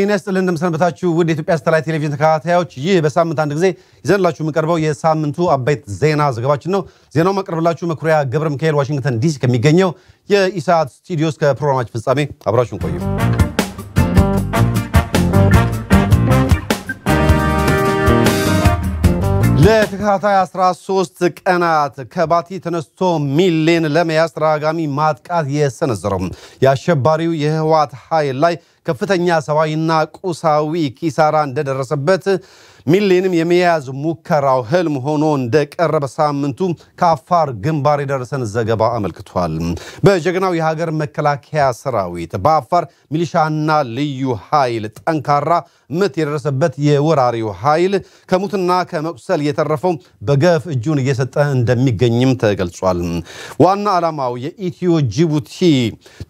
ጤና ይስጥልን እንደምሰነበታችሁ ውድ የኢትዮጵያ ሳተላይት ቴሌቪዥን ተከታታዮች፣ ይህ በሳምንት አንድ ጊዜ ይዘንላችሁ የምንቀርበው የሳምንቱ አበይት ዜና ዘገባችን ነው። ዜናው ማቀርብላችሁ መኩሪያ ገብረ ሚካኤል ዋሽንግተን ዲሲ ከሚገኘው የኢሳት ስቱዲዮ እስከ ፕሮግራማችን ፍጻሜ አብራችሁን ቆዩ። ለተከታታይ 13 ቀናት ከባቲ ተነስቶ ሚሌን ለመያዝ ተደጋጋሚ ማጥቃት የሰነዘረው የአሸባሪው የህወሓት ኃይል ላይ ከፍተኛ ሰብአዊና ቁሳዊ ኪሳራ እንደደረሰበት ሚሊንም የመያዝ ሙከራው ህልም ሆኖ እንደቀረበ ሳምንቱ ከአፋር ግንባር የደረሰን ዘገባ አመልክቷል። በጀግናው የሀገር መከላከያ ሰራዊት በአፋር ሚሊሻና ልዩ ኃይል ጠንካራ ምት የደረሰበት የወራሪው ኃይል ከሙትና ከመቁሰል የተረፈው በገፍ እጁን እየሰጠ እንደሚገኝም ተገልጿል። ዋና ዓላማው የኢትዮ ጅቡቲ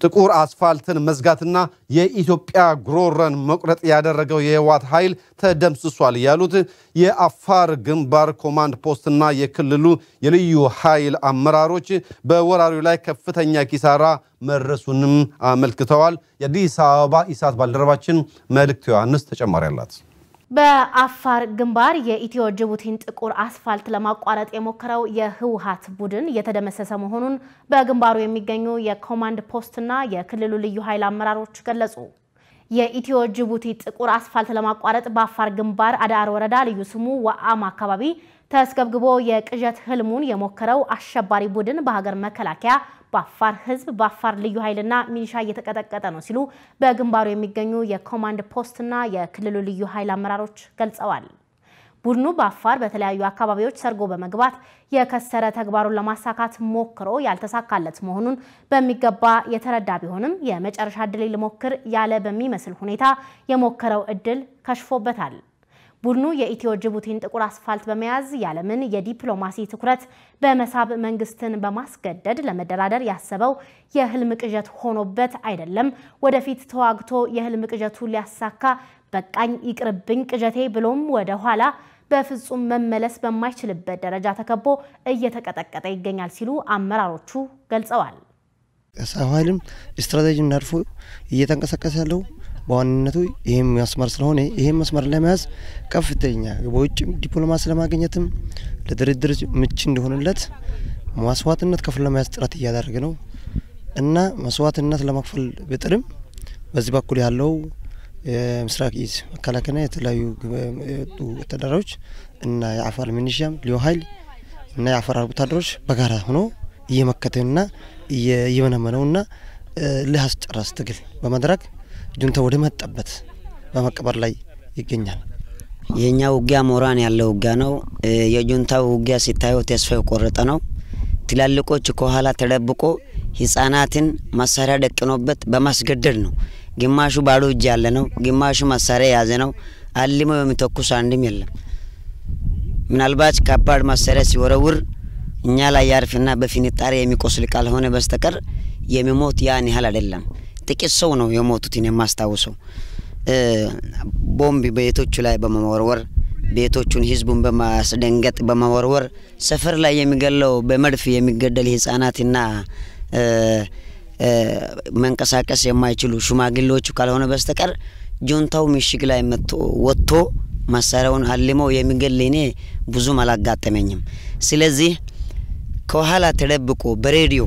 ጥቁር አስፋልትን መዝጋትና የኢትዮጵያ ጉሮረን መቁረጥ ያደረገው የህወሓት ኃይል ተደምስሷል ያሉ ያሉት የአፋር ግንባር ኮማንድ ፖስትና የክልሉ የልዩ ኃይል አመራሮች በወራሪው ላይ ከፍተኛ ኪሳራ መድረሱንም አመልክተዋል። የአዲስ አበባ ኢሳት ባልደረባችን መልእክት ዮሐንስ ተጨማሪ አላት። በአፋር ግንባር የኢትዮ ጅቡቲን ጥቁር አስፋልት ለማቋረጥ የሞከረው የህወሀት ቡድን እየተደመሰሰ መሆኑን በግንባሩ የሚገኙ የኮማንድ ፖስትና የክልሉ ልዩ ኃይል አመራሮች ገለጹ። የኢትዮ ጅቡቲ ጥቁር አስፋልት ለማቋረጥ በአፋር ግንባር አዳር ወረዳ ልዩ ስሙ ወአም አካባቢ ተስገብግቦ የቅዠት ህልሙን የሞከረው አሸባሪ ቡድን በሀገር መከላከያ በአፋር ህዝብ በአፋር ልዩ ኃይልና ሚኒሻ እየተቀጠቀጠ ነው ሲሉ በግንባሩ የሚገኙ የኮማንድ ፖስትና የክልሉ ልዩ ኃይል አመራሮች ገልጸዋል። ቡድኑ በአፋር በተለያዩ አካባቢዎች ሰርጎ በመግባት የከሰረ ተግባሩን ለማሳካት ሞክሮ ያልተሳካለት መሆኑን በሚገባ የተረዳ ቢሆንም የመጨረሻ እድል ልሞክር ያለ በሚመስል ሁኔታ የሞከረው እድል ከሽፎበታል። ቡድኑ የኢትዮ ጅቡቲን ጥቁር አስፋልት በመያዝ ያለምን የዲፕሎማሲ ትኩረት በመሳብ መንግስትን በማስገደድ ለመደራደር ያሰበው የህልም ቅዠት ሆኖበት አይደለም፣ ወደፊት ተዋግቶ የህልም ቅዠቱ ሊያሳካ በቃኝ ይቅርብኝ ቅዠቴ ብሎም ወደ ኋላ በፍጹም መመለስ በማይችልበት ደረጃ ተከቦ እየተቀጠቀጠ ይገኛል ሲሉ አመራሮቹ ገልጸዋል። ሰው ኃይልም ስትራቴጂ እንዳርፎ እየተንቀሳቀሰ ያለው በዋንነቱ ይህም መስመር ስለሆነ ይህም መስመር ለመያዝ ከፍተኛ በውጭም ዲፕሎማሲ ለማግኘትም ለድርድር ምች እንዲሆንለት መስዋዕትነት ከፍል ለመያዝ ጥረት እያደረገ ነው እና መስዋዕትነት ለመክፈል ብጥርም በዚህ በኩል ያለው የምስራቅ እዝ መከላከያና የተለያዩ ወታደራዎች እና የአፋር ሚኒሽያም ልዩ ኃይል እና የአፋር ወታደሮች በጋራ ሆኖ እየመነመነው እየመነመነውና እልህ አስጨራሽ ትግል በመድረክ ጁንታ ወደ መጣበት በመቀበር ላይ ይገኛል። የእኛ ውጊያ ሞራን ያለው ውጊያ ነው። የጁንታው ውጊያ ሲታየው ተስፋ የቆረጠ ነው። ትላልቆች ከኋላ ተደብቆ ህጻናትን መሳሪያ ደቅኖበት በማስገደድ ነው ግማሹ ባዶ እጅ ያለ ነው፣ ግማሹ መሳሪያ የያዘ ነው። አልሞ የሚተኩስ አንድም የለም። ምናልባት ከባድ መሳሪያ ሲወረውር እኛ ላይ ያርፍና በፊንጣሪ የሚቆስል ካልሆነ በስተቀር የሚሞት ያን ያህል አይደለም። ጥቂት ሰው ነው የሞቱትን የማስታውሰው። ቦምብ ቤቶቹ ላይ በመወርወር ቤቶቹን ህዝቡን በማስደንገጥ በመወርወር ሰፈር ላይ የሚገለው በመድፍ የሚገደል ህጻናትና መንቀሳቀስ የማይችሉ ሽማግሌዎቹ ካልሆነ በስተቀር ጆንታው ምሽግ ላይ ወጥቶ መሳሪያውን አልመው የሚገል እኔ ብዙም አላጋጠመኝም። ስለዚህ ከኋላ ተደብቆ በሬዲዮ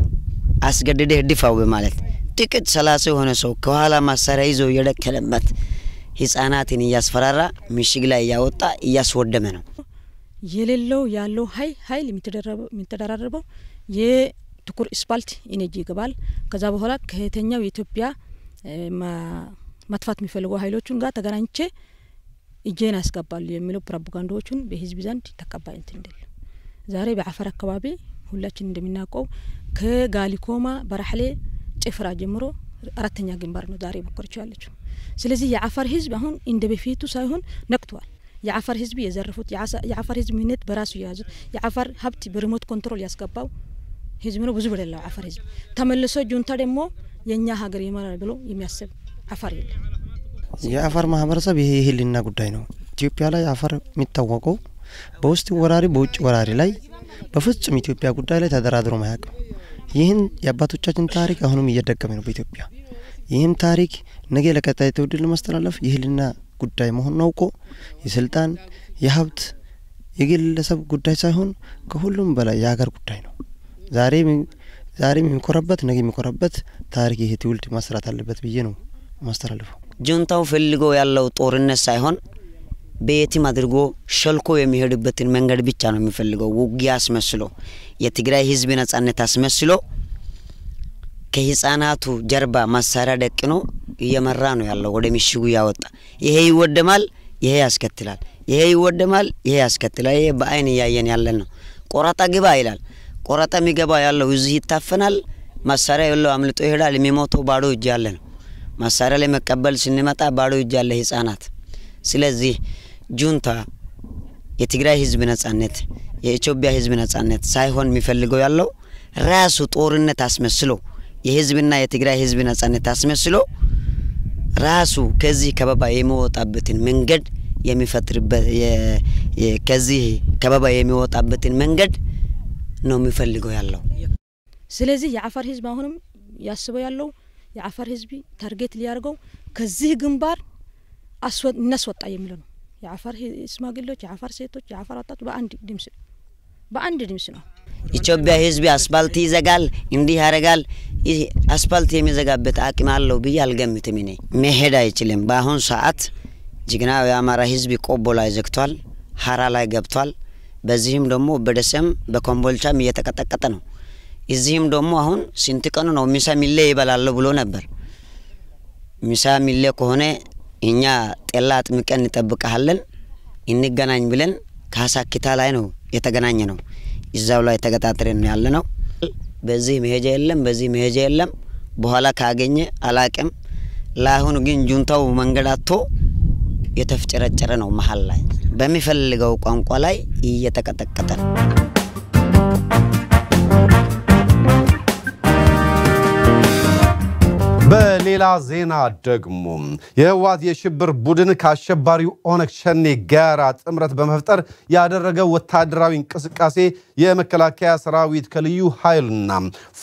አስገድደህ ድፋው በማለት ጥቂት ሰላሳ የሆነ ሰው ከኋላ መሳሪያ ይዞ የደከለበት ህጻናትን እያስፈራራ ምሽግ ላይ እያወጣ እያስወደመ ነው። የሌለው ያለው ሀይ ሀይል የሚተደራረበው ጥቁር ስፓልት ኢነጂ ይገባል። ከዛ በኋላ ከየተኛው የኢትዮጵያ ማጥፋት የሚፈልጉ ሀይሎቹን ጋር ተገናኝቼ እጄን ያስገባሉ የሚለው ፕሮፓጋንዳዎቹን በህዝብ ዘንድ ተቀባይነት እንደለ ዛሬ በአፈር አካባቢ ሁላችን እንደሚናውቀው ከጋሊኮማ በራህሌ ጭፍራ ጀምሮ አራተኛ ግንባር ነው ዛሬ በኮርቻ ያለችው። ስለዚህ የአፈር ህዝብ አሁን እንደ በፊቱ ሳይሆን ነቅቷል። የአፈር ህዝብ የዘረፉት የአፈር ህዝብ ምነት በራሱ የያዙት የአፈር ሀብት በሪሞት ኮንትሮል ያስገባው ህዝብ ነው፣ ብዙ ብለላው አፈር ህዝብ ተመልሶ ጁንታ ደግሞ የእኛ ሀገር ይመራል ብሎ የሚያስብ አፈር የለ። የአፋር ማህበረሰብ ይሄ የህልና ጉዳይ ነው። ኢትዮጵያ ላይ አፋር የሚታወቀው በውስጥ ወራሪ በውጭ ወራሪ ላይ በፍጹም ኢትዮጵያ ጉዳይ ላይ ተደራድሮ ማያውቅም። ይህን የአባቶቻችን ታሪክ አሁንም እየደገመ ነው በኢትዮጵያ። ይህም ታሪክ ነገ ለቀጣይ ትውልድ ለማስተላለፍ የህልና ጉዳይ መሆኑን አውቆ የስልጣን የሀብት የግለሰብ ጉዳይ ሳይሆን ከሁሉም በላይ የሀገር ጉዳይ ነው። ዛሬ የሚኮረበት የሚኮራበት ነገ የሚኮራበት ታሪክ ይሄ ትውልድ ማስራት አለበት ብዬ ነው ማስተላልፈው። ጁንታው ፈልጎ ያለው ጦርነት ሳይሆን በየትም አድርጎ ሸልኮ የሚሄድበትን መንገድ ብቻ ነው የሚፈልገው። ውጊያ አስመስሎ የትግራይ ህዝብ ነጻነት አስመስሎ ከህፃናቱ ጀርባ መሳሪያ ደቅኖ እየመራ ነው ያለው ወደ ምሽጉ እያወጣ ይሄ ይወደማል፣ ይሄ ያስከትላል፣ ይሄ ይወደማል፣ ይሄ ያስከትላል። ይሄ በአይን እያየን ያለን ነው። ቆራጣ ግባ ይላል። ቆረጠ የሚገባ ያለው እዚህ ይታፈናል። መሳሪያ የለው አምልጦ ይሄዳል። የሚሞተው ባዶ እጅ ያለ ነው። መሳሪያ ላይ መቀበል ስንመጣ ባዶ እጅ ያለ ህጻናት። ስለዚህ ጁንታ የትግራይ ህዝብ ነጻነት፣ የኢትዮጵያ ህዝብ ነጻነት ሳይሆን የሚፈልገው ያለው ራሱ ጦርነት አስመስሎ የህዝብና የትግራይ ህዝብ ነጻነት አስመስሎ ራሱ ከዚህ ከበባ የሚወጣበትን መንገድ የሚፈጥርበት ከዚህ ከበባ የሚወጣበትን መንገድ ነው የሚፈልገው ያለው። ስለዚህ የአፋር ህዝብ አሁንም ያስበው ያለው የአፋር ህዝብ ታርጌት ሊያደርገው ከዚህ ግንባር እናስወጣ የሚለው ነው። የአፋር ሽማግሌዎች፣ የአፋር ሴቶች፣ የአፋር ወጣቶች በአንድ ድምስ በአንድ ድምፅ ነው። ኢትዮጵያ ህዝብ አስፋልት ይዘጋል፣ እንዲህ ያደርጋል። አስፋልት የሚዘጋበት አቅም አለው ብዬ አልገምትም። እኔ መሄድ አይችልም። በአሁኑ ሰዓት ጀግናው የአማራ ህዝብ ቆቦ ላይ ዘግቷል፣ ሀራ ላይ ገብቷል። በዚህም ደግሞ በደሴም በኮምቦልቻም እየተቀጠቀጠ ነው። እዚህም ደግሞ አሁን ስንት ቀኑ ነው ሚሳ ሚሌ ይበላለሁ ብሎ ነበር። ሚሳ ሚሌ ከሆነ እኛ ጤላ አጥምቀን እንጠብቀሃለን እንገናኝ ብለን ካሳኪታ ላይ ነው የተገናኘ ነው። እዛው ላይ ተቀጣጥረን ያለ ነው። በዚህ መሄጃ የለም፣ በዚህ መሄጃ የለም። በኋላ ካገኘ አላቅም። ለአሁኑ ግን ጁንታው መንገድ አጥቶ የተፍጨረጨረ ነው። መሀል ላይ በሚፈልገው ቋንቋ ላይ እየተቀጠቀጠ ነው። በሌላ ዜና ደግሞ የህወሓት የሽብር ቡድን ከአሸባሪው ኦነግ ሸኔ ጋራ ጥምረት በመፍጠር ያደረገው ወታደራዊ እንቅስቃሴ የመከላከያ ሰራዊት ከልዩ ኃይልና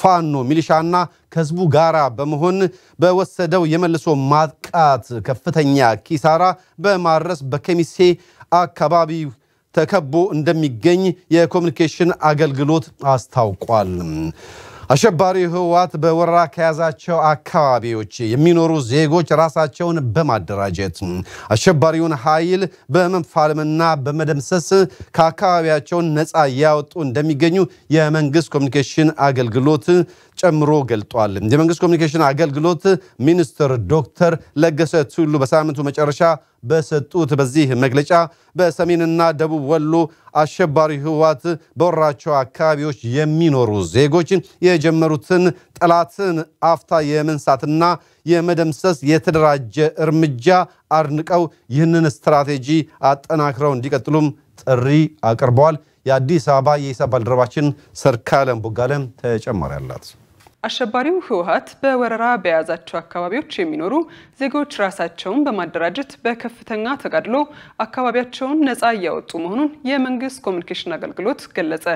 ፋኖ ሚሊሻና ከህዝቡ ጋራ በመሆን በወሰደው የመልሶ ማጥቃት ከፍተኛ ኪሳራ በማድረስ በከሚሴ አካባቢ ተከቦ እንደሚገኝ የኮሚኒኬሽን አገልግሎት አስታውቋል። አሸባሪ ህወሓት በወረራ ከያዛቸው አካባቢዎች የሚኖሩ ዜጎች ራሳቸውን በማደራጀት አሸባሪውን ኃይል በመፋለምና በመደምሰስ ከአካባቢያቸውን ነፃ እያወጡ እንደሚገኙ የመንግስት ኮሚኒኬሽን አገልግሎት ጨምሮ ገልጧል። የመንግስት ኮሚኒኬሽን አገልግሎት ሚኒስትር ዶክተር ለገሰ ቱሉ በሳምንቱ መጨረሻ በሰጡት በዚህ መግለጫ በሰሜንና ደቡብ ወሎ አሸባሪ ህወሓት በወራቸው አካባቢዎች የሚኖሩ ዜጎችን የጀመሩትን ጠላትን አፍታ የመንሳትና የመደምሰስ የተደራጀ እርምጃ አድንቀው ይህንን ስትራቴጂ አጠናክረው እንዲቀጥሉም ጥሪ አቅርበዋል። የአዲስ አበባ የሂሳብ ባልደረባችን ሰርካለም ቦጋለም ተጨማሪ አላት። አሸባሪው ህወሀት በወረራ በያዛቸው አካባቢዎች የሚኖሩ ዜጎች ራሳቸውን በማደራጀት በከፍተኛ ተጋድሎ አካባቢያቸውን ነፃ እያወጡ መሆኑን የመንግስት ኮሚኒኬሽን አገልግሎት ገለጸ።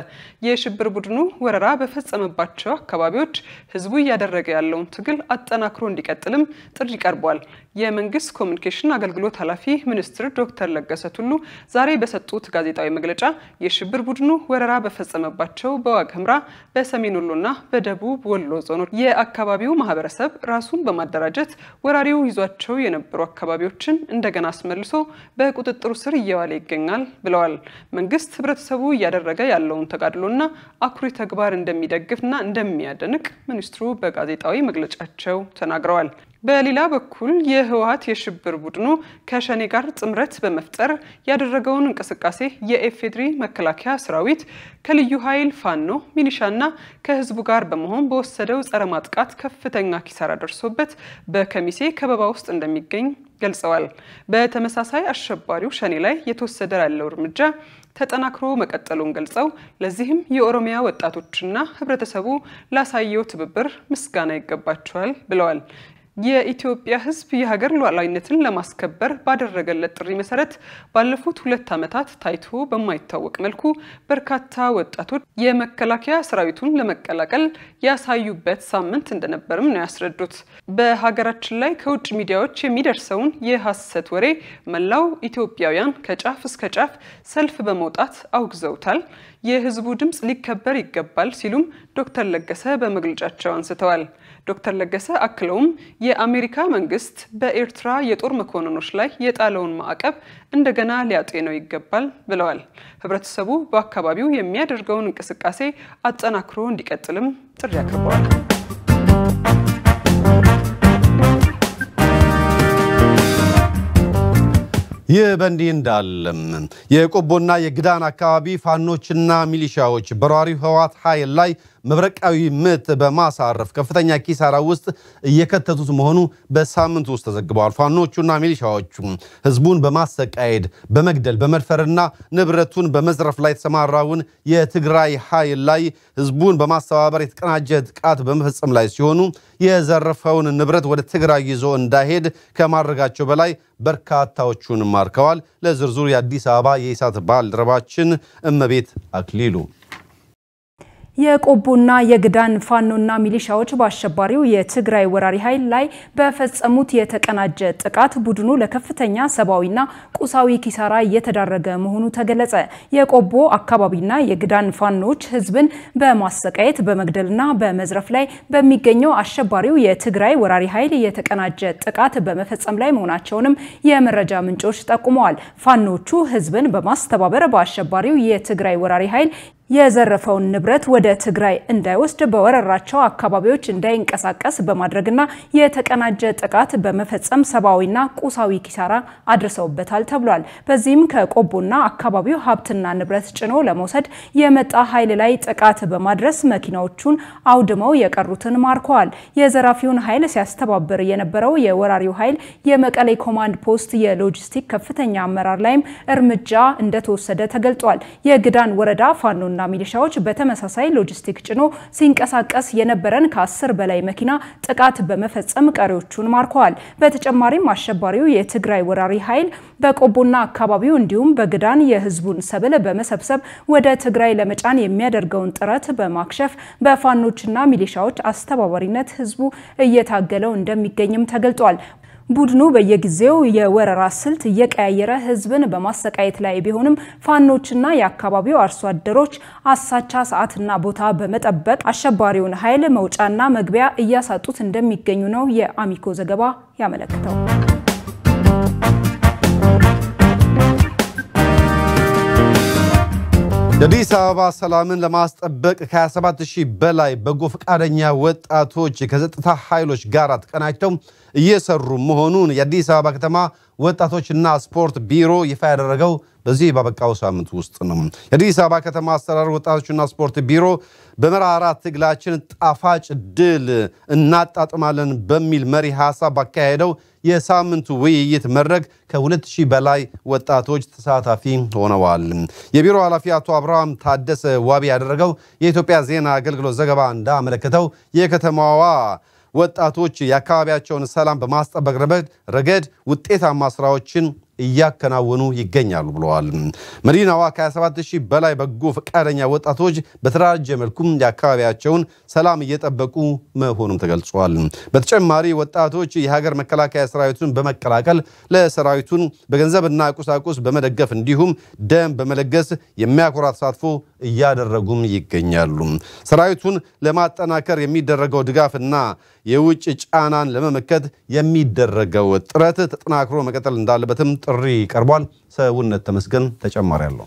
የሽብር ቡድኑ ወረራ በፈጸመባቸው አካባቢዎች ህዝቡ እያደረገ ያለውን ትግል አጠናክሮ እንዲቀጥልም ጥሪ ቀርቧል። የመንግስት ኮሚኒኬሽን አገልግሎት ኃላፊ ሚኒስትር ዶክተር ለገሰ ቱሉ ዛሬ በሰጡት ጋዜጣዊ መግለጫ የሽብር ቡድኑ ወረራ በፈጸመባቸው በዋግምራ በሰሜን በሰሜን ወሎና በደቡብ ወሎ ዞኖች የአካባቢው ማህበረሰብ ራሱን በማደራጀት ወራሪው ይዟቸው የነበሩ አካባቢዎችን እንደገና አስመልሶ በቁጥጥሩ ስር እየዋለ ይገኛል ብለዋል። መንግስት ህብረተሰቡ እያደረገ ያለውን ተጋድሎና አኩሪ ተግባር እንደሚደግፍና እንደሚያደንቅ ሚኒስትሩ በጋዜጣዊ መግለጫቸው ተናግረዋል። በሌላ በኩል የህወሀት የሽብር ቡድኑ ከሸኔ ጋር ጥምረት በመፍጠር ያደረገውን እንቅስቃሴ የኤፌድሪ መከላከያ ሰራዊት ከልዩ ኃይል ፋኖ፣ ሚሊሻና ከህዝቡ ጋር በመሆን በወሰደው ጸረ ማጥቃት ከፍተኛ ኪሳራ ደርሶበት በከሚሴ ከበባ ውስጥ እንደሚገኝ ገልጸዋል። በተመሳሳይ አሸባሪው ሸኔ ላይ የተወሰደ ያለው እርምጃ ተጠናክሮ መቀጠሉን ገልጸው ለዚህም የኦሮሚያ ወጣቶችና ህብረተሰቡ ላሳየው ትብብር ምስጋና ይገባቸዋል ብለዋል። የኢትዮጵያ ሕዝብ የሀገር ሉዓላዊነትን ለማስከበር ባደረገለት ጥሪ መሰረት ባለፉት ሁለት ዓመታት ታይቶ በማይታወቅ መልኩ በርካታ ወጣቶች የመከላከያ ሰራዊቱን ለመቀላቀል ያሳዩበት ሳምንት እንደነበርም ነው ያስረዱት። በሀገራችን ላይ ከውጭ ሚዲያዎች የሚደርሰውን የሐሰት ወሬ መላው ኢትዮጵያውያን ከጫፍ እስከ ጫፍ ሰልፍ በመውጣት አውግዘውታል። የህዝቡ ድምፅ ሊከበር ይገባል ሲሉም ዶክተር ለገሰ በመግለጫቸው አንስተዋል። ዶክተር ለገሰ አክለውም የአሜሪካ መንግስት በኤርትራ የጦር መኮንኖች ላይ የጣለውን ማዕቀብ እንደገና ሊያጤነው ይገባል ብለዋል። ህብረተሰቡ በአካባቢው የሚያደርገውን እንቅስቃሴ አጠናክሮ እንዲቀጥልም ጥሪ አቅርበዋል። ይህ በእንዲህ እንዳለም የቆቦና የግዳን አካባቢ ፋኖችና ሚሊሻዎች በራሪው ህወሓት ኃይል ላይ መብረቃዊ ምት በማሳረፍ ከፍተኛ ኪሳራ ውስጥ እየከተቱት መሆኑ በሳምንት ውስጥ ተዘግበዋል። ፋኖቹና ሚሊሻዎቹ ህዝቡን በማሰቃየድ በመግደል በመድፈርና ንብረቱን በመዝረፍ ላይ የተሰማራውን የትግራይ ኃይል ላይ ህዝቡን በማስተባበር የተቀናጀ ጥቃት በመፈጸም ላይ ሲሆኑ የዘረፈውን ንብረት ወደ ትግራይ ይዞ እንዳይሄድ ከማድረጋቸው በላይ በርካታዎቹን ማርከዋል። ለዝርዝሩ የአዲስ አበባ የኢሳት ባልደረባችን እመቤት አክሊሉ የቆቦና የግዳን ፋኖና ሚሊሻዎች በአሸባሪው የትግራይ ወራሪ ኃይል ላይ በፈጸሙት የተቀናጀ ጥቃት ቡድኑ ለከፍተኛ ሰብአዊና ቁሳዊ ኪሳራ እየተዳረገ መሆኑ ተገለጸ። የቆቦ አካባቢና የግዳን ፋኖች ህዝብን በማሰቃየት በመግደልና በመዝረፍ ላይ በሚገኘው አሸባሪው የትግራይ ወራሪ ኃይል የተቀናጀ ጥቃት በመፈጸም ላይ መሆናቸውንም የመረጃ ምንጮች ጠቁመዋል። ፋኖቹ ህዝብን በማስተባበር በአሸባሪው የትግራይ ወራሪ ኃይል የዘረፈውን ንብረት ወደ ትግራይ እንዳይወስድ በወረራቸው አካባቢዎች እንዳይንቀሳቀስ በማድረግና የተቀናጀ ጥቃት በመፈጸም ሰብአዊና ቁሳዊ ኪሳራ አድርሰውበታል ተብሏል። በዚህም ከቆቦና አካባቢው ሀብትና ንብረት ጭኖ ለመውሰድ የመጣ ኃይል ላይ ጥቃት በማድረስ መኪናዎቹን አውድመው የቀሩትን ማርከዋል። የዘራፊውን ኃይል ሲያስተባብር የነበረው የወራሪው ኃይል የመቀሌ ኮማንድ ፖስት የሎጂስቲክ ከፍተኛ አመራር ላይም እርምጃ እንደተወሰደ ተገልጧል። የግዳን ወረዳ ፋኖ የፋኖና ሚሊሻዎች በተመሳሳይ ሎጂስቲክ ጭኖ ሲንቀሳቀስ የነበረን ከአስር በላይ መኪና ጥቃት በመፈጸም ቀሪዎቹን ማርከዋል። በተጨማሪም አሸባሪው የትግራይ ወራሪ ኃይል በቆቦና አካባቢው እንዲሁም በግዳን የህዝቡን ሰብል በመሰብሰብ ወደ ትግራይ ለመጫን የሚያደርገውን ጥረት በማክሸፍ በፋኖችና ሚሊሻዎች አስተባባሪነት ህዝቡ እየታገለው እንደሚገኝም ተገልጧል። ቡድኑ በየጊዜው የወረራ ስልት እየቀያየረ ህዝብን በማሰቃየት ላይ ቢሆንም ፋኖችና የአካባቢው አርሶ አደሮች አሳቻ ሰዓትና ቦታ በመጠበቅ አሸባሪውን ኃይል መውጫና መግቢያ እያሳጡት እንደሚገኙ ነው የአሚኮ ዘገባ ያመለክተው። የአዲስ አበባ ሰላምን ለማስጠበቅ ከ27 ሺህ በላይ በጎ ፈቃደኛ ወጣቶች ከጸጥታ ኃይሎች ጋር ተቀናጅተው እየሰሩ መሆኑን የአዲስ አበባ ከተማ ወጣቶችና ስፖርት ቢሮ ይፋ ያደረገው በዚህ ባበቃው ሳምንት ውስጥ ነው። የአዲስ አበባ ከተማ አስተዳደር ወጣቶችና ስፖርት ቢሮ በመራራ ትግላችን ጣፋጭ ድል እናጣጥማለን በሚል መሪ ሀሳብ ባካሄደው የሳምንቱ ውይይት መድረክ ከ2000 በላይ ወጣቶች ተሳታፊ ሆነዋል። የቢሮ ኃላፊ አቶ አብርሃም ታደሰ ዋቢ ያደረገው የኢትዮጵያ ዜና አገልግሎት ዘገባ እንዳመለከተው የከተማዋ ወጣቶች የአካባቢያቸውን ሰላም በማስጠበቅ ረገድ ውጤታማ ስራዎችን እያከናወኑ ይገኛሉ ብለዋል። መዲናዋ ከ27000 በላይ በጎ ፈቃደኛ ወጣቶች በተደራጀ መልኩም የአካባቢያቸውን ሰላም እየጠበቁ መሆኑም ተገልጿል። በተጨማሪ ወጣቶች የሀገር መከላከያ ሰራዊቱን በመቀላቀል ለሰራዊቱን በገንዘብና ቁሳቁስ በመደገፍ እንዲሁም ደም በመለገስ የሚያኮራ ተሳትፎ እያደረጉም ይገኛሉ። ሰራዊቱን ለማጠናከር የሚደረገው ድጋፍና የውጭ ጫናን ለመመከት የሚደረገው ጥረት ተጠናክሮ መቀጠል እንዳለበትም ጥሪ ቀርቧል። ሰውነት ተመስገን ተጨማሪ አለው።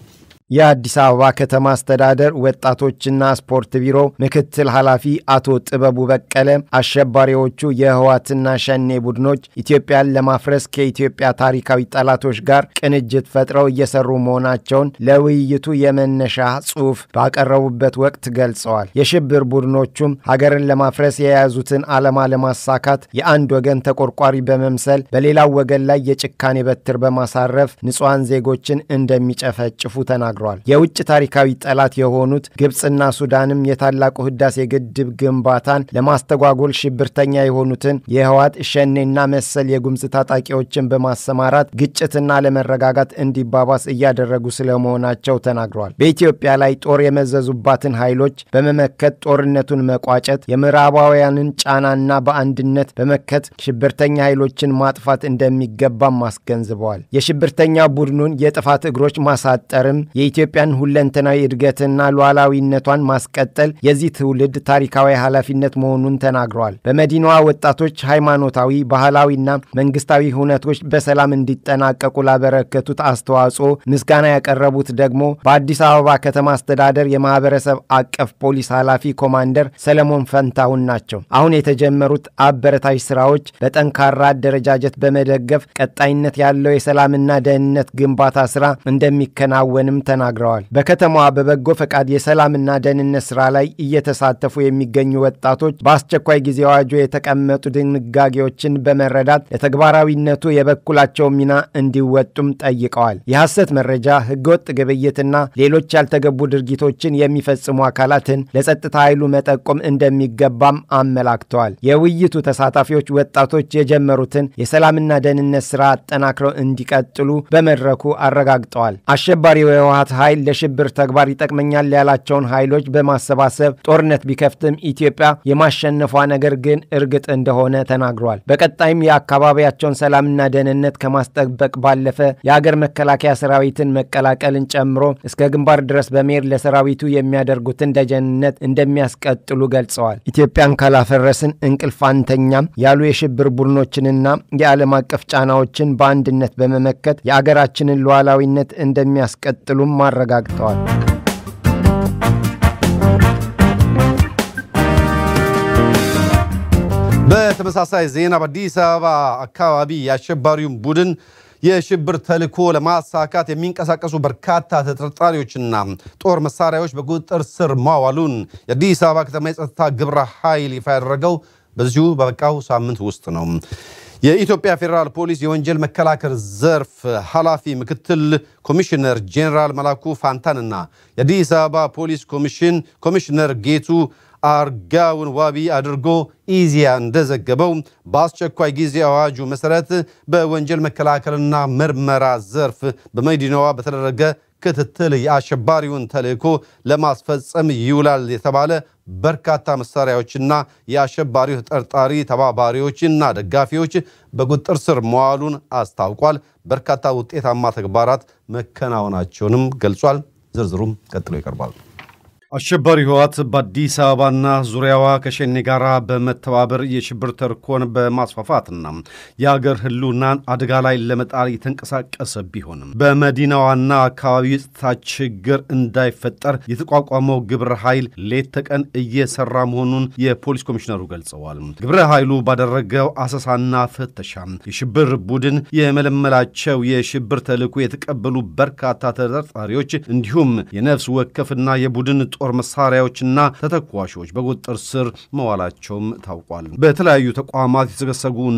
የአዲስ አበባ ከተማ አስተዳደር ወጣቶችና ስፖርት ቢሮ ምክትል ኃላፊ አቶ ጥበቡ በቀለ አሸባሪዎቹ የህዋትና ሸኔ ቡድኖች ኢትዮጵያን ለማፍረስ ከኢትዮጵያ ታሪካዊ ጠላቶች ጋር ቅንጅት ፈጥረው እየሰሩ መሆናቸውን ለውይይቱ የመነሻ ጽሑፍ ባቀረቡበት ወቅት ገልጸዋል። የሽብር ቡድኖቹም ሀገርን ለማፍረስ የያዙትን ዓላማ ለማሳካት የአንድ ወገን ተቆርቋሪ በመምሰል በሌላው ወገን ላይ የጭካኔ በትር በማሳረፍ ንጹሐን ዜጎችን እንደሚጨፈጭፉ ተናግረዋል። ተናግሯል። የውጭ ታሪካዊ ጠላት የሆኑት ግብፅና ሱዳንም የታላቁ ህዳሴ ግድብ ግንባታን ለማስተጓጎል ሽብርተኛ የሆኑትን የህዋት ሸኔና መሰል የጉምዝ ታጣቂዎችን በማሰማራት ግጭትና ለመረጋጋት እንዲባባስ እያደረጉ ስለመሆናቸው ተናግሯል። በኢትዮጵያ ላይ ጦር የመዘዙባትን ኃይሎች በመመከት ጦርነቱን መቋጨት፣ የምዕራባውያንን ጫናና በአንድነት በመከት ሽብርተኛ ኃይሎችን ማጥፋት እንደሚገባም አስገንዝበዋል። የሽብርተኛ ቡድኑን የጥፋት እግሮች ማሳጠርም የ የኢትዮጵያን ሁለንተናዊ እድገትና ሉዓላዊነቷን ማስቀጠል የዚህ ትውልድ ታሪካዊ ኃላፊነት መሆኑን ተናግረዋል። በመዲናዋ ወጣቶች ሃይማኖታዊ፣ ባህላዊና መንግስታዊ ሁነቶች በሰላም እንዲጠናቀቁ ላበረከቱት አስተዋጽኦ ምስጋና ያቀረቡት ደግሞ በአዲስ አበባ ከተማ አስተዳደር የማህበረሰብ አቀፍ ፖሊስ ኃላፊ ኮማንደር ሰለሞን ፈንታሁን ናቸው። አሁን የተጀመሩት አበረታች ስራዎች በጠንካራ አደረጃጀት በመደገፍ ቀጣይነት ያለው የሰላምና ደህንነት ግንባታ ስራ እንደሚከናወንም ተናግረዋል። ተናግረዋል። በከተማዋ በበጎ ፈቃድ የሰላምና ደህንነት ስራ ላይ እየተሳተፉ የሚገኙ ወጣቶች በአስቸኳይ ጊዜ አዋጁ የተቀመጡ ድንጋጌዎችን በመረዳት ለተግባራዊነቱ የበኩላቸው ሚና እንዲወጡም ጠይቀዋል። የሐሰት መረጃ፣ ህገወጥ ግብይትና ሌሎች ያልተገቡ ድርጊቶችን የሚፈጽሙ አካላትን ለጸጥታ ኃይሉ መጠቆም እንደሚገባም አመላክተዋል። የውይይቱ ተሳታፊዎች ወጣቶች የጀመሩትን የሰላምና ደህንነት ስራ አጠናክረው እንዲቀጥሉ በመድረኩ አረጋግጠዋል። አሸባሪው የውሃ የህወሀት ኃይል ለሽብር ተግባር ይጠቅመኛል ያላቸውን ኃይሎች በማሰባሰብ ጦርነት ቢከፍትም ኢትዮጵያ የማሸነፏ ነገር ግን እርግጥ እንደሆነ ተናግሯል። በቀጣይም የአካባቢያቸውን ሰላምና ደህንነት ከማስጠበቅ ባለፈ የአገር መከላከያ ሰራዊትን መቀላቀልን ጨምሮ እስከ ግንባር ድረስ በመሄድ ለሰራዊቱ የሚያደርጉትን ደጀንነት እንደሚያስቀጥሉ ገልጸዋል። ኢትዮጵያን ካላፈረስን እንቅልፍ አንተኛም ያሉ የሽብር ቡድኖችንና የዓለም አቀፍ ጫናዎችን በአንድነት በመመከት የአገራችንን ሉዓላዊነት እንደሚያስቀጥሉም መሆኑንም አረጋግጠዋል። በተመሳሳይ ዜና በአዲስ አበባ አካባቢ የአሸባሪውን ቡድን የሽብር ተልዕኮ ለማሳካት የሚንቀሳቀሱ በርካታ ተጠርጣሪዎችና ጦር መሳሪያዎች በቁጥጥር ስር ማዋሉን የአዲስ አበባ ከተማ የጸጥታ ግብረ ኃይል ይፋ ያደረገው በዚሁ በበቃው ሳምንት ውስጥ ነው። የኢትዮጵያ ፌዴራል ፖሊስ የወንጀል መከላከል ዘርፍ ኃላፊ ምክትል ኮሚሽነር ጄኔራል መላኩ ፋንታንና የአዲስ አበባ ፖሊስ ኮሚሽን ኮሚሽነር ጌቱ አርጋውን ዋቢ አድርጎ ኢዜአ እንደዘገበው በአስቸኳይ ጊዜ አዋጁ መሰረት በወንጀል መከላከልና ምርመራ ዘርፍ በመዲናዋ በተደረገ ክትትል የአሸባሪውን ተልእኮ ለማስፈጸም ይውላል የተባለ በርካታ መሳሪያዎችና የአሸባሪው ተጠርጣሪ ተባባሪዎችና ደጋፊዎች በቁጥጥር ስር መዋሉን አስታውቋል። በርካታ ውጤታማ ተግባራት መከናወናቸውንም ገልጿል። ዝርዝሩም ቀጥሎ ይቀርባል። አሸባሪ ህወሓት በአዲስ አበባና ዙሪያዋ ከሸኔ ጋር በመተባበር የሽብር ተርኮን በማስፋፋትና የአገር ህልውናን አደጋ ላይ ለመጣል የተንቀሳቀሰ ቢሆንም በመዲናዋና አካባቢው የጸጥታ ችግር እንዳይፈጠር የተቋቋመው ግብረ ኃይል ሌት ተቀን እየሰራ መሆኑን የፖሊስ ኮሚሽነሩ ገልጸዋል። ግብረ ኃይሉ ባደረገው አሰሳና ፍተሻ የሽብር ቡድን የመለመላቸው የሽብር ተልዕኮ የተቀበሉ በርካታ ተጠርጣሪዎች እንዲሁም የነፍስ ወከፍና የቡድን ጦር መሳሪያዎችና ተተኳሾች በቁጥጥር ስር መዋላቸውም ታውቋል። በተለያዩ ተቋማት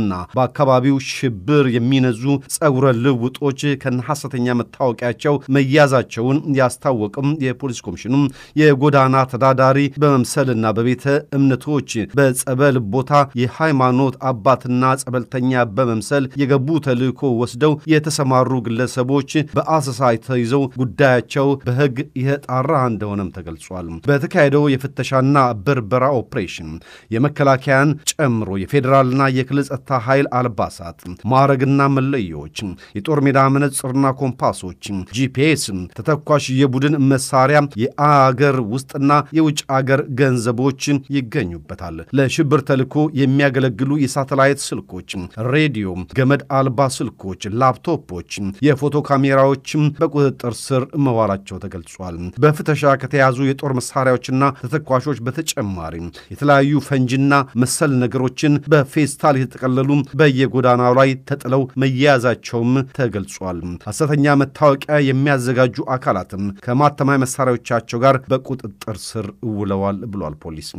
እና በአካባቢው ሽብር የሚነዙ ጸጉረ ልውጦች ከነሐሰተኛ መታወቂያቸው መያዛቸውን ያስታወቅም የፖሊስ ኮሚሽኑም የጎዳና ተዳዳሪ በመምሰልና በቤተ እምነቶች በጸበል ቦታ የሃይማኖት አባትና ጸበልተኛ በመምሰል የገቡ ተልዕኮ ወስደው የተሰማሩ ግለሰቦች በአሰሳ ተይዘው ጉዳያቸው በሕግ የጣራ እንደሆነም ተገልጿል። ገልጿል። በተካሄደው የፍተሻና ብርበራ ኦፕሬሽን የመከላከያን ጨምሮ የፌዴራልና የክልል ጸጥታ ኃይል አልባሳት፣ ማዕረግና መለያዎች፣ የጦር ሜዳ መነጽርና ኮምፓሶች፣ ጂፒኤስ፣ ተተኳሽ የቡድን መሳሪያ፣ የአገር ውስጥና የውጭ አገር ገንዘቦች ይገኙበታል። ለሽብር ተልኮ የሚያገለግሉ የሳተላይት ስልኮች፣ ሬዲዮ፣ ገመድ አልባ ስልኮች፣ ላፕቶፖች፣ የፎቶ ካሜራዎችም በቁጥጥር ስር መዋላቸው ተገልጿል። በፍተሻ ከተያዙ የ የጦር መሳሪያዎችና ተተኳሾች በተጨማሪ የተለያዩ ፈንጅና መሰል ነገሮችን በፌስታል የተጠቀለሉ በየጎዳናው ላይ ተጥለው መያያዛቸውም ተገልጿል። ሐሰተኛ መታወቂያ የሚያዘጋጁ አካላትም ከማተሚያ መሳሪያዎቻቸው ጋር በቁጥጥር ስር ውለዋል ብሏል ፖሊስ።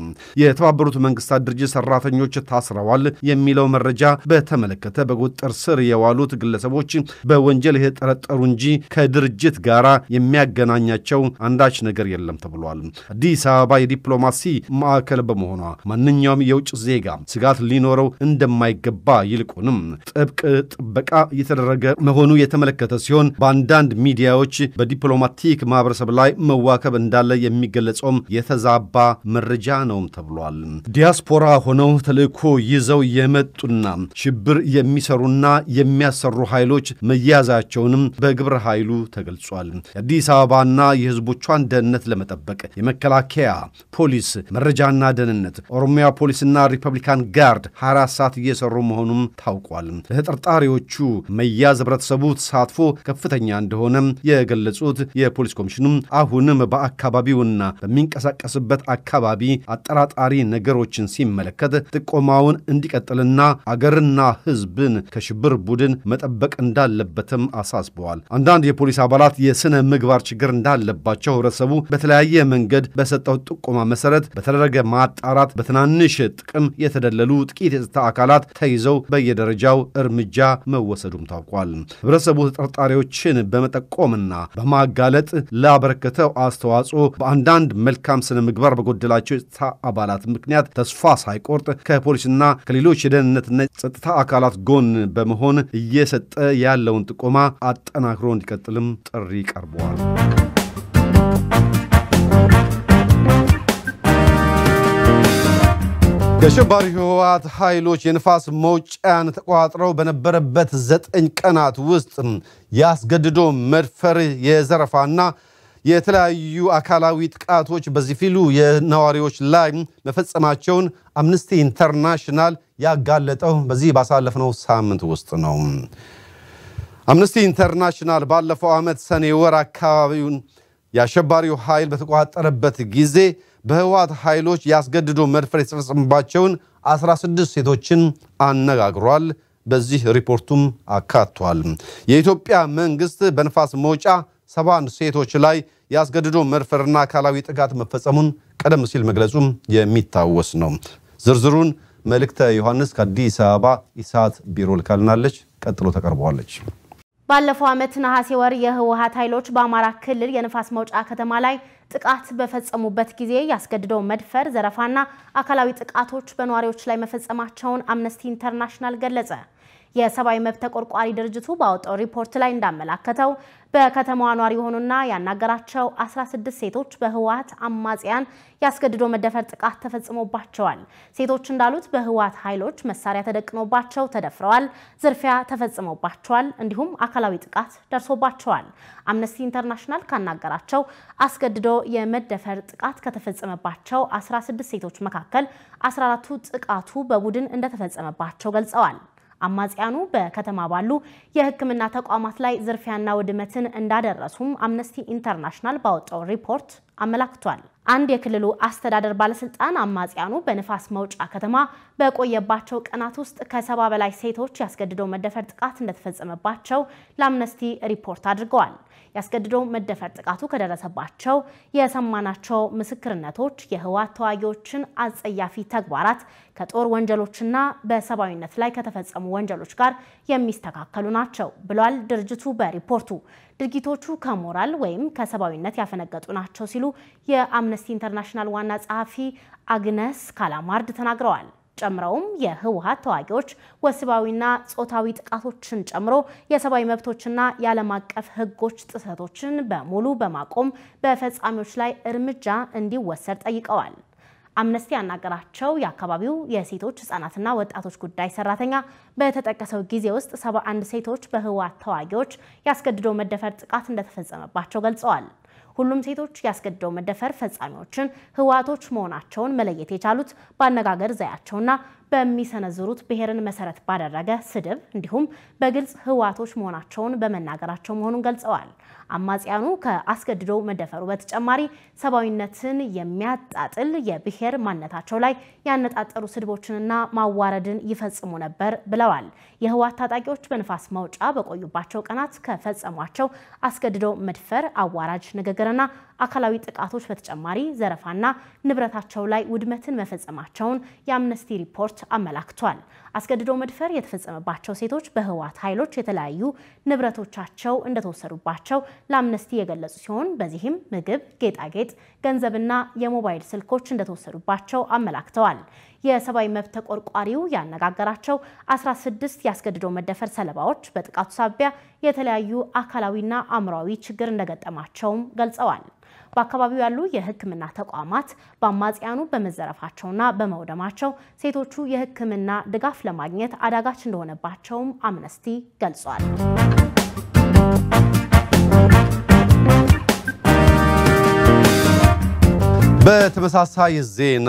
የተባበሩት መንግስታት ድርጅት ሰራተኞች ታስረዋል የሚለው መረጃ በተመለከተ በቁጥጥር ስር የዋሉት ግለሰቦች በወንጀል የተጠረጠሩ እንጂ ከድርጅት ጋር የሚያገናኛቸው አንዳች ነገር የለም ተብሏል። ተናግረዋል። አዲስ አበባ የዲፕሎማሲ ማዕከል በመሆኗ ማንኛውም የውጭ ዜጋ ስጋት ሊኖረው እንደማይገባ ይልቁንም ጥብቅ ጥበቃ እየተደረገ መሆኑ የተመለከተ ሲሆን በአንዳንድ ሚዲያዎች በዲፕሎማቲክ ማህበረሰብ ላይ መዋከብ እንዳለ የሚገለጸውም የተዛባ መረጃ ነውም ተብሏል። ዲያስፖራ ሆነው ተልእኮ ይዘው የመጡና ሽብር የሚሰሩና የሚያሰሩ ኃይሎች መያዛቸውንም በግብረ ኃይሉ ተገልጿል። የአዲስ አበባና የህዝቦቿን ደህንነት ለመጠበቅ የመከላከያ ፖሊስ፣ መረጃና ደህንነት፣ ኦሮሚያ ፖሊስና ሪፐብሊካን ጋርድ 24 ሰዓት እየሰሩ መሆኑም ታውቋል። ለተጠርጣሪዎቹ መያዝ ህብረተሰቡ ተሳትፎ ከፍተኛ እንደሆነ የገለጹት የፖሊስ ኮሚሽኑም አሁንም በአካባቢውና በሚንቀሳቀስበት አካባቢ አጠራጣሪ ነገሮችን ሲመለከት ጥቆማውን እንዲቀጥልና አገርና ህዝብን ከሽብር ቡድን መጠበቅ እንዳለበትም አሳስበዋል። አንዳንድ የፖሊስ አባላት የስነ ምግባር ችግር እንዳለባቸው ህብረተሰቡ በተለያየ መንገድ በሰጠው ጥቆማ መሰረት በተደረገ ማጣራት በትናንሽ ጥቅም የተደለሉ ጥቂት የጸጥታ አካላት ተይዘው በየደረጃው እርምጃ መወሰዱም ታውቋል። ህብረተሰቡ ተጠርጣሪዎችን በመጠቆምና በማጋለጥ ላበረከተው አስተዋጽኦ በአንዳንድ መልካም ስነ ምግባር በጎደላቸው የጸጥታ አባላት ምክንያት ተስፋ ሳይቆርጥ ከፖሊስና ከሌሎች የደህንነትና ጸጥታ አካላት ጎን በመሆን እየሰጠ ያለውን ጥቆማ አጠናክሮ እንዲቀጥልም ጥሪ ቀርበዋል። የአሸባሪ ህወሓት ኃይሎች የንፋስ መውጫን ተቋጥረው በነበረበት ዘጠኝ ቀናት ውስጥ ያስገድዶ መድፈር፣ የዘረፋና የተለያዩ አካላዊ ጥቃቶች በሲቪሉ የነዋሪዎች ላይ መፈጸማቸውን አምነስቲ ኢንተርናሽናል ያጋለጠው በዚህ ባሳለፍነው ሳምንት ውስጥ ነው። አምነስቲ ኢንተርናሽናል ባለፈው ዓመት ሰኔ ወር አካባቢውን የአሸባሪው ኃይል በተቋጠረበት ጊዜ በህወሓት ኃይሎች ያስገድዶ መድፈር የተፈጸመባቸውን 16 ሴቶችን አነጋግሯል። በዚህ ሪፖርቱም አካቷል። የኢትዮጵያ መንግስት በንፋስ መውጫ 71 ሴቶች ላይ ያስገድዶ መድፈርና አካላዊ ጥቃት መፈጸሙን ቀደም ሲል መግለጹም የሚታወስ ነው። ዝርዝሩን መልእክተ ዮሐንስ ከአዲስ አበባ ኢሳት ቢሮ ልካልናለች። ቀጥሎ ተቀርበዋለች። ባለፈው ዓመት ነሐሴ ወር የህወሓት ኃይሎች በአማራ ክልል የንፋስ መውጫ ከተማ ላይ ጥቃት በፈጸሙበት ጊዜ ያስገድደው መድፈር፣ ዘረፋና አካላዊ ጥቃቶች በነዋሪዎች ላይ መፈጸማቸውን አምነስቲ ኢንተርናሽናል ገለጸ። የሰብአዊ መብት ተቆርቋሪ ድርጅቱ ባወጣው ሪፖርት ላይ እንዳመላከተው በከተማዋ ኗሪ የሆኑና ያናገራቸው 16 ሴቶች በህወሀት አማጽያን ያስገድዶ መደፈር ጥቃት ተፈጽሞባቸዋል። ሴቶች እንዳሉት በህወሀት ኃይሎች መሳሪያ ተደቅኖባቸው ተደፍረዋል፣ ዝርፊያ ተፈጽሞባቸዋል፣ እንዲሁም አካላዊ ጥቃት ደርሶባቸዋል። አምነስቲ ኢንተርናሽናል ካናገራቸው አስገድዶ የመደፈር ጥቃት ከተፈጸመባቸው 16 ሴቶች መካከል 14ቱ ጥቃቱ በቡድን እንደተፈጸመባቸው ገልጸዋል። አማጽያኑ በከተማ ባሉ የሕክምና ተቋማት ላይ ዝርፊያና ውድመትን እንዳደረሱም አምነስቲ ኢንተርናሽናል ባወጣው ሪፖርት አመላክቷል። አንድ የክልሉ አስተዳደር ባለስልጣን አማጽያኑ በንፋስ መውጫ ከተማ በቆየባቸው ቀናት ውስጥ ከሰባ በላይ ሴቶች ያስገድደው መደፈር ጥቃት እንደተፈጸመባቸው ለአምነስቲ ሪፖርት አድርገዋል። ያስገድዶ መደፈር ጥቃቱ ከደረሰባቸው የሰማናቸው ምስክርነቶች የህወሓት ተዋጊዎችን አጸያፊ ተግባራት ከጦር ወንጀሎችና በሰብአዊነት ላይ ከተፈጸሙ ወንጀሎች ጋር የሚስተካከሉ ናቸው ብሏል ድርጅቱ በሪፖርቱ። ድርጊቶቹ ከሞራል ወይም ከሰብአዊነት ያፈነገጡ ናቸው ሲሉ የአምነስቲ ኢንተርናሽናል ዋና ጸሐፊ አግነስ ካላማርድ ተናግረዋል። ጨምረውም የህወሀት ተዋጊዎች ወሲባዊና ጾታዊ ጥቃቶችን ጨምሮ የሰብአዊ መብቶችና የዓለም አቀፍ ህጎች ጥሰቶችን በሙሉ በማቆም በፈጻሚዎች ላይ እርምጃ እንዲወሰድ ጠይቀዋል። አምነስቲ ያናገራቸው የአካባቢው የሴቶች ህጻናትና ወጣቶች ጉዳይ ሰራተኛ በተጠቀሰው ጊዜ ውስጥ 71 ሴቶች በህወሀት ተዋጊዎች ያስገድዶ መደፈር ጥቃት እንደተፈጸመባቸው ገልጸዋል። ሁሉም ሴቶች ያስገድደው መደፈር ፈጻሚዎችን ህወሓቶች መሆናቸውን መለየት የቻሉት በአነጋገር ዘያቸውና በሚሰነዝሩት ብሔርን መሰረት ባደረገ ስድብ እንዲሁም በግልጽ ህዋቶች መሆናቸውን በመናገራቸው መሆኑን ገልጸዋል። አማጽያኑ ከአስገድዶ መደፈሩ በተጨማሪ ሰብአዊነትን የሚያጣጥል የብሔር ማንነታቸው ላይ ያነጣጠሩ ስድቦችንና ማዋረድን ይፈጽሙ ነበር ብለዋል። የህወሓት ታጣቂዎች በንፋስ መውጫ በቆዩባቸው ቀናት ከፈጸሟቸው አስገድዶ መድፈር፣ አዋራጅ ንግግርና አካላዊ ጥቃቶች በተጨማሪ ዘረፋና ንብረታቸው ላይ ውድመትን መፈጸማቸውን የአምነስቲ ሪፖርት አመላክቷል። አስገድዶ መድፈር የተፈጸመባቸው ሴቶች በህወሓት ኃይሎች የተለያዩ ንብረቶቻቸው እንደተወሰዱባቸው ለአምነስቲ የገለጹ ሲሆን በዚህም ምግብ፣ ጌጣጌጥ፣ ገንዘብና የሞባይል ስልኮች እንደተወሰዱባቸው አመላክተዋል። የሰብአዊ መብት ተቆርቋሪው ያነጋገራቸው 16 የአስገድዶ መደፈር ሰለባዎች በጥቃቱ ሳቢያ የተለያዩ አካላዊና አእምሯዊ ችግር እንደገጠማቸውም ገልጸዋል። በአካባቢው ያሉ የሕክምና ተቋማት በአማጽያኑ በመዘረፋቸውና በመውደማቸው ሴቶቹ የሕክምና ድጋፍ ለማግኘት አዳጋች እንደሆነባቸውም አምነስቲ ገልጿል። በተመሳሳይ ዜና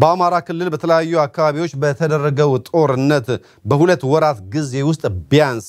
በአማራ ክልል በተለያዩ አካባቢዎች በተደረገው ጦርነት በሁለት ወራት ጊዜ ውስጥ ቢያንስ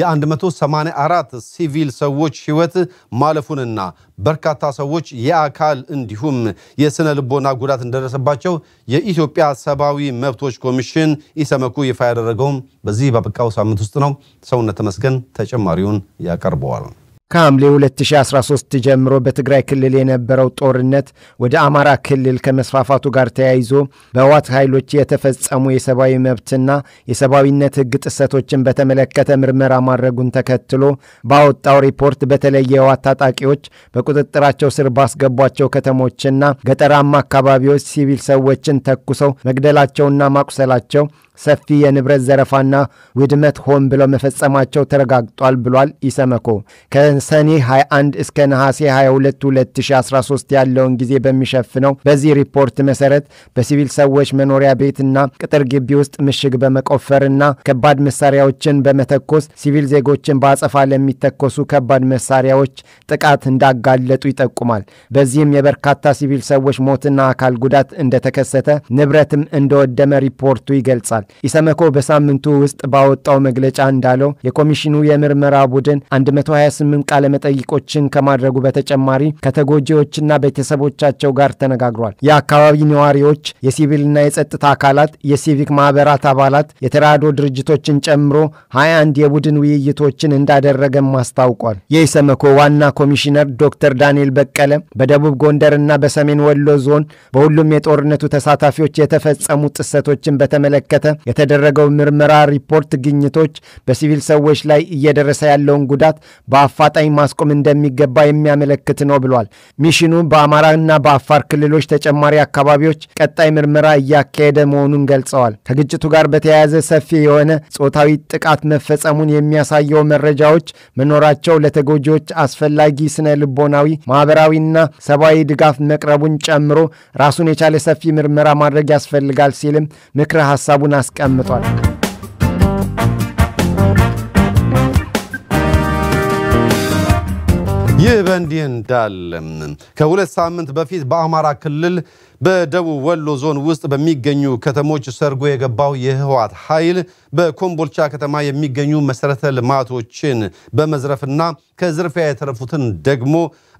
የ184 ሲቪል ሰዎች ሕይወት ማለፉንና በርካታ ሰዎች የአካል እንዲሁም የስነ ልቦና ጉዳት እንደደረሰባቸው የኢትዮጵያ ሰብአዊ መብቶች ኮሚሽን ኢሰመኮ ይፋ ያደረገውም በዚህ በበቃው ሳምንት ውስጥ ነው። ሰውነት ተመስገን ተጨማሪውን ያቀርበዋል። ከሐምሌ 2013 ጀምሮ በትግራይ ክልል የነበረው ጦርነት ወደ አማራ ክልል ከመስፋፋቱ ጋር ተያይዞ በዋት ኃይሎች የተፈጸሙ የሰብአዊ መብትና የሰብአዊነት ህግ ጥሰቶችን በተመለከተ ምርመራ ማድረጉን ተከትሎ ባወጣው ሪፖርት በተለይ የህወሓት ታጣቂዎች በቁጥጥራቸው ስር ባስገቧቸው ከተሞችና ገጠራማ አካባቢዎች ሲቪል ሰዎችን ተኩሰው መግደላቸውና ማቁሰላቸው ሰፊ የንብረት ዘረፋና ውድመት ሆን ብለው መፈጸማቸው ተረጋግጧል ብሏል ኢሰመኮ። ከሰኔ 21 እስከ ነሐሴ 22 2013 ያለውን ጊዜ በሚሸፍነው በዚህ ሪፖርት መሰረት በሲቪል ሰዎች መኖሪያ ቤትና ቅጥር ግቢ ውስጥ ምሽግ በመቆፈርና ከባድ መሳሪያዎችን በመተኮስ ሲቪል ዜጎችን በአጸፋ ለሚተኮሱ ከባድ መሳሪያዎች ጥቃት እንዳጋለጡ ይጠቁማል። በዚህም የበርካታ ሲቪል ሰዎች ሞትና አካል ጉዳት እንደተከሰተ ንብረትም እንደወደመ ሪፖርቱ ይገልጻል። ኢሰመኮ በሳምንቱ ውስጥ ባወጣው መግለጫ እንዳለው የኮሚሽኑ የምርመራ ቡድን 128 ቃለመጠይቆችን ከማድረጉ በተጨማሪ ከተጎጂዎችና ቤተሰቦቻቸው ጋር ተነጋግሯል። የአካባቢ ነዋሪዎች፣ የሲቪልና የጸጥታ አካላት፣ የሲቪክ ማህበራት አባላት፣ የተራድኦ ድርጅቶችን ጨምሮ 21 የቡድን ውይይቶችን እንዳደረገም አስታውቋል። የኢሰመኮ ዋና ኮሚሽነር ዶክተር ዳንኤል በቀለ በደቡብ ጎንደርና በሰሜን ወሎ ዞን በሁሉም የጦርነቱ ተሳታፊዎች የተፈጸሙ ጥሰቶችን በተመለከተ የተደረገው ምርመራ ሪፖርት ግኝቶች በሲቪል ሰዎች ላይ እየደረሰ ያለውን ጉዳት በአፋጣኝ ማስቆም እንደሚገባ የሚያመለክት ነው ብሏል። ሚሽኑ በአማራና በአፋር ክልሎች ተጨማሪ አካባቢዎች ቀጣይ ምርመራ እያካሄደ መሆኑን ገልጸዋል። ከግጭቱ ጋር በተያያዘ ሰፊ የሆነ ጾታዊ ጥቃት መፈጸሙን የሚያሳየው መረጃዎች መኖራቸው ለተጎጂዎች አስፈላጊ ስነ ልቦናዊ፣ ማህበራዊና ሰብአዊ ድጋፍ መቅረቡን ጨምሮ ራሱን የቻለ ሰፊ ምርመራ ማድረግ ያስፈልጋል ሲልም ምክረ ሀሳቡን አስቀምጧል። ይህ በእንዲህ እንዳለ ከሁለት ሳምንት በፊት በአማራ ክልል በደቡብ ወሎ ዞን ውስጥ በሚገኙ ከተሞች ሰርጎ የገባው የህወሓት ኃይል በኮምቦልቻ ከተማ የሚገኙ መሰረተ ልማቶችን በመዝረፍና ከዝርፊያ የተረፉትን ደግሞ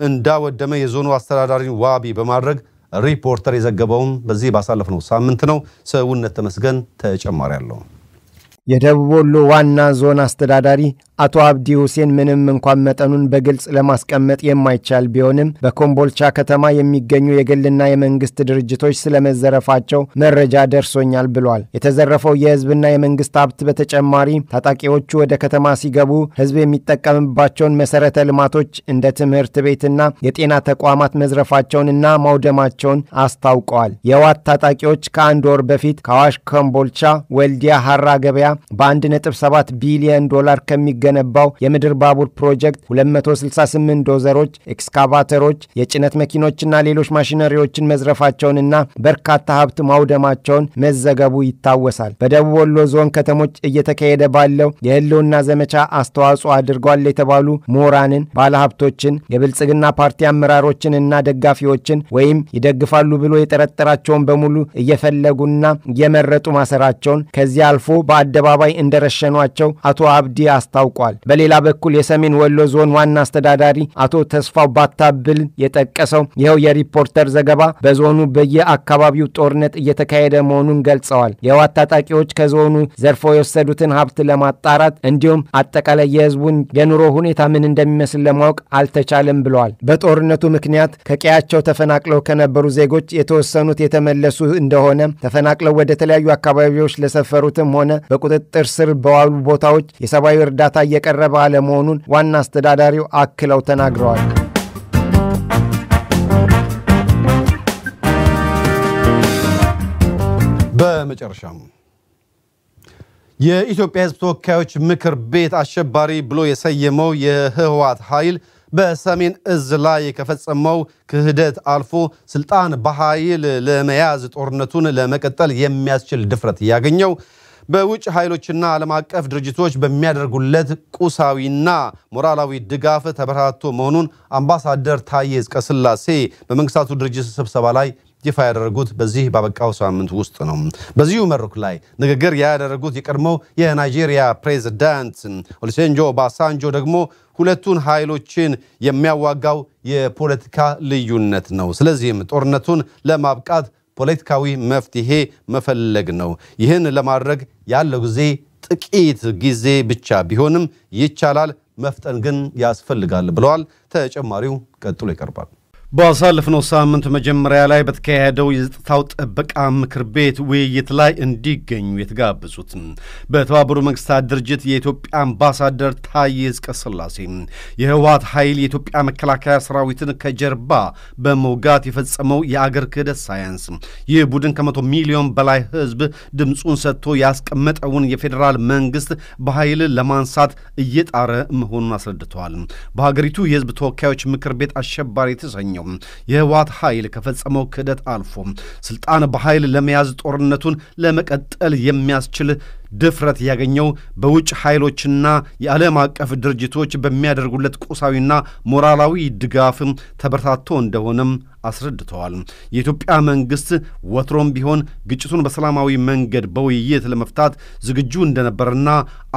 እንዳወደመ የዞኑ አስተዳዳሪን ዋቢ በማድረግ ሪፖርተር የዘገበውን በዚህ ባሳለፍነው ሳምንት ነው። ሰውነት ተመስገን ተጨማሪ አለው። የደቡብ ወሎ ዋና ዞን አስተዳዳሪ አቶ አብዲ ሁሴን ምንም እንኳን መጠኑን በግልጽ ለማስቀመጥ የማይቻል ቢሆንም በኮምቦልቻ ከተማ የሚገኙ የግልና የመንግስት ድርጅቶች ስለመዘረፋቸው መረጃ ደርሶኛል ብሏል። የተዘረፈው የህዝብና የመንግስት ሀብት በተጨማሪ ታጣቂዎቹ ወደ ከተማ ሲገቡ ህዝብ የሚጠቀምባቸውን መሰረተ ልማቶች እንደ ትምህርት ቤትና የጤና ተቋማት መዝረፋቸውንና ማውደማቸውን አስታውቀዋል። የዋት ታጣቂዎች ከአንድ ወር በፊት ከአዋሽ ኮምቦልቻ፣ ወልዲያ፣ ሀራ ገበያ በ1.7 ቢሊየን ዶላር ከሚገ የሚገነባው የምድር ባቡር ፕሮጀክት 268 ዶዘሮች፣ ኤክስካቫተሮች፣ የጭነት መኪኖችና ሌሎች ማሽነሪዎችን መዝረፋቸውንና በርካታ ሀብት ማውደማቸውን መዘገቡ ይታወሳል። በደቡብ ወሎ ዞን ከተሞች እየተካሄደ ባለው የህልውና ዘመቻ አስተዋጽኦ አድርጓል የተባሉ ምሁራንን፣ ባለሀብቶችን፣ የብልጽግና ፓርቲ አመራሮችን እና ደጋፊዎችን ወይም ይደግፋሉ ብሎ የጠረጠራቸውን በሙሉ እየፈለጉና እየመረጡ ማሰራቸውን ከዚህ አልፎ በአደባባይ እንደረሸኗቸው አቶ አብዲ አስታውቋል። አስታውቋል። በሌላ በኩል የሰሜን ወሎ ዞን ዋና አስተዳዳሪ አቶ ተስፋው ባታብል የጠቀሰው ይኸው የሪፖርተር ዘገባ በዞኑ በየአካባቢው ጦርነት እየተካሄደ መሆኑን ገልጸዋል። የህወሓት ታጣቂዎች ከዞኑ ዘርፎ የወሰዱትን ሀብት ለማጣራት እንዲሁም አጠቃላይ የህዝቡን የኑሮ ሁኔታ ምን እንደሚመስል ለማወቅ አልተቻለም ብለዋል። በጦርነቱ ምክንያት ከቀያቸው ተፈናቅለው ከነበሩ ዜጎች የተወሰኑት የተመለሱ እንደሆነ ተፈናቅለው ወደ ተለያዩ አካባቢዎች ለሰፈሩትም ሆነ በቁጥጥር ስር በዋሉ ቦታዎች የሰብአዊ እርዳታ እየቀረበ አለመሆኑን ዋና አስተዳዳሪው አክለው ተናግረዋል። በመጨረሻም የኢትዮጵያ ሕዝብ ተወካዮች ምክር ቤት አሸባሪ ብሎ የሰየመው የህወሓት ኃይል በሰሜን እዝ ላይ ከፈጸመው ክህደት አልፎ ስልጣን በኃይል ለመያዝ ጦርነቱን ለመቀጠል የሚያስችል ድፍረት ያገኘው በውጭ ኃይሎችና ዓለም አቀፍ ድርጅቶች በሚያደርጉለት ቁሳዊና ሞራላዊ ድጋፍ ተበረታቶ መሆኑን አምባሳደር ታዬ ቀስላሴ በመንግስታቱ ድርጅት ስብሰባ ላይ ይፋ ያደረጉት በዚህ ባበቃው ሳምንት ውስጥ ነው። በዚሁ መድረክ ላይ ንግግር ያደረጉት የቀድሞው የናይጄሪያ ፕሬዝዳንት ኦሉሴንጆ ባሳንጆ ደግሞ ሁለቱን ኃይሎችን የሚያዋጋው የፖለቲካ ልዩነት ነው። ስለዚህም ጦርነቱን ለማብቃት ፖለቲካዊ መፍትሄ መፈለግ ነው። ይህን ለማድረግ ያለው ጊዜ ጥቂት ጊዜ ብቻ ቢሆንም ይቻላል፣ መፍጠን ግን ያስፈልጋል ብለዋል። ተጨማሪው ቀጥሎ ይቀርባል። ባሳለፍነው ሳምንት መጀመሪያ ላይ በተካሄደው የጸጥታው ጥበቃ ምክር ቤት ውይይት ላይ እንዲገኙ የተጋበዙት በተባበሩ መንግስታት ድርጅት የኢትዮጵያ አምባሳደር ታዬ አጽቀሥላሴ የህወሓት ኃይል የኢትዮጵያ መከላከያ ሰራዊትን ከጀርባ በመውጋት የፈጸመው የአገር ክህደት ሳያንስ ይህ ቡድን ከመቶ ሚሊዮን በላይ ህዝብ ድምፁን ሰጥቶ ያስቀመጠውን የፌዴራል መንግስት በኃይል ለማንሳት እየጣረ መሆኑን አስረድተዋል። በሀገሪቱ የህዝብ ተወካዮች ምክር ቤት አሸባሪ የተሰኘው የሚገኘው። የህወሓት ኃይል ከፈጸመው ክህደት አልፎ ስልጣን በኃይል ለመያዝ ጦርነቱን ለመቀጠል የሚያስችል ድፍረት ያገኘው በውጭ ኃይሎችና የዓለም አቀፍ ድርጅቶች በሚያደርጉለት ቁሳዊና ሞራላዊ ድጋፍ ተበርታቶ እንደሆነም አስረድተዋል። የኢትዮጵያ መንግስት ወትሮም ቢሆን ግጭቱን በሰላማዊ መንገድ በውይይት ለመፍታት ዝግጁ እንደነበርና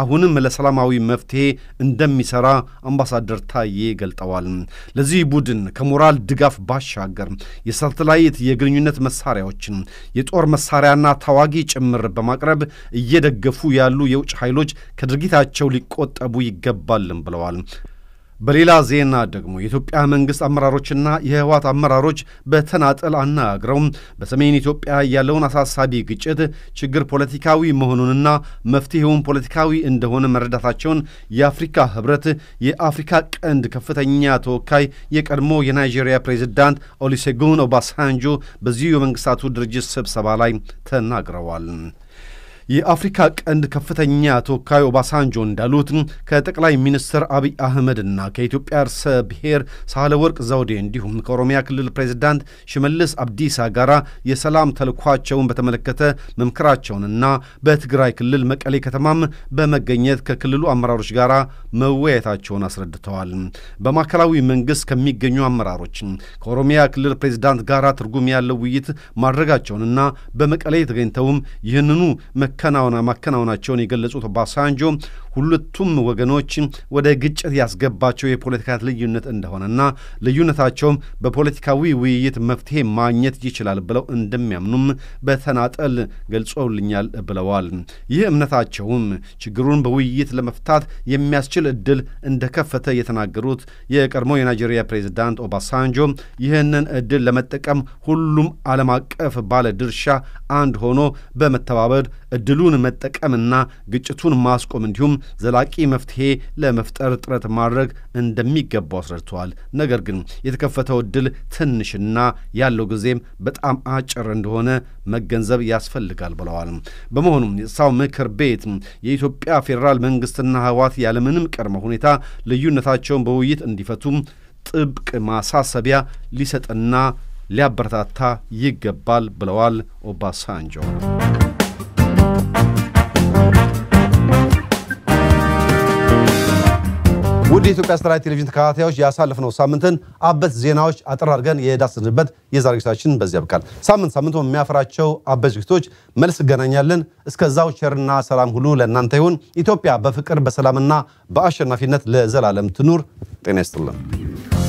አሁንም ለሰላማዊ መፍትሄ እንደሚሰራ አምባሳደር ታዬ ገልጠዋል። ለዚህ ቡድን ከሞራል ድጋፍ ባሻገር የሳተላይት የግንኙነት መሳሪያዎችን የጦር መሳሪያና ታዋጊ ጭምር በማቅረብ እየደገፉ ያሉ የውጭ ኃይሎች ከድርጊታቸው ሊቆጠቡ ይገባልም ብለዋል። በሌላ ዜና ደግሞ የኢትዮጵያ መንግስት አመራሮችና የህወሓት አመራሮች በተናጠል አነጋግረው በሰሜን ኢትዮጵያ ያለውን አሳሳቢ ግጭት ችግር ፖለቲካዊ መሆኑንና መፍትሄውን ፖለቲካዊ እንደሆነ መረዳታቸውን የአፍሪካ ህብረት የአፍሪካ ቀንድ ከፍተኛ ተወካይ የቀድሞ የናይጄሪያ ፕሬዚዳንት ኦሊሴጉን ኦባሳንጆ በዚሁ የመንግስታቱ ድርጅት ስብሰባ ላይ ተናግረዋል። የአፍሪካ ቀንድ ከፍተኛ ተወካይ ኦባሳንጆ እንዳሉት ከጠቅላይ ሚኒስትር አብይ አህመድና ከኢትዮጵያ ርዕሰ ብሔር ሳህለወርቅ ዘውዴ እንዲሁም ከኦሮሚያ ክልል ፕሬዚዳንት ሽመልስ አብዲሳ ጋራ የሰላም ተልኳቸውን በተመለከተ መምከራቸውንና በትግራይ ክልል መቀሌ ከተማም በመገኘት ከክልሉ አመራሮች ጋር መወያየታቸውን አስረድተዋል። በማዕከላዊ መንግስት ከሚገኙ አመራሮች ከኦሮሚያ ክልል ፕሬዚዳንት ጋራ ትርጉም ያለው ውይይት ማድረጋቸውንና በመቀሌ ተገኝተውም ይህንኑ መከ ማከናወናቸውን የገለጹት ባሳንጆ ሁለቱም ወገኖች ወደ ግጭት ያስገባቸው የፖለቲካ ልዩነት እንደሆነና ልዩነታቸውም በፖለቲካዊ ውይይት መፍትሄ ማግኘት ይችላል ብለው እንደሚያምኑም በተናጠል ገልጾልኛል ብለዋል። ይህ እምነታቸውም ችግሩን በውይይት ለመፍታት የሚያስችል እድል እንደከፈተ የተናገሩት የቀድሞ የናይጄሪያ ፕሬዚዳንት ኦባሳንጆ ይህንን እድል ለመጠቀም ሁሉም ዓለም አቀፍ ባለ ድርሻ አንድ ሆኖ በመተባበር እድሉን መጠቀምና ግጭቱን ማስቆም እንዲሁም ዘላቂ መፍትሄ ለመፍጠር ጥረት ማድረግ እንደሚገባው አስረድተዋል። ነገር ግን የተከፈተው እድል ትንሽና ያለው ጊዜም በጣም አጭር እንደሆነ መገንዘብ ያስፈልጋል ብለዋል። በመሆኑም የሳው ምክር ቤት የኢትዮጵያ ፌዴራል መንግስትና ህወሓት ያለምንም ቅድመ ሁኔታ ልዩነታቸውን በውይይት እንዲፈቱ ጥብቅ ማሳሰቢያ ሊሰጥና ሊያበረታታ ይገባል ብለዋል ኦባሳንጆ። ውድ የኢትዮጵያ ስራ ቴሌቪዥን ተከታታዮች ያሳለፍነው ሳምንትን አበት ዜናዎች አጠር አድርገን የዳስንበት የዛሬ ዝግጅታችን በዚህ ያብቃል። ሳምንት ሳምንቱ የሚያፈራቸው አበት ዝግጅቶች መልስ እገናኛለን። እስከዛው ቸርና ሰላም ሁሉ ለእናንተ ይሁን። ኢትዮጵያ በፍቅር በሰላምና በአሸናፊነት ለዘላለም ትኑር። ጤና ይስጥልን።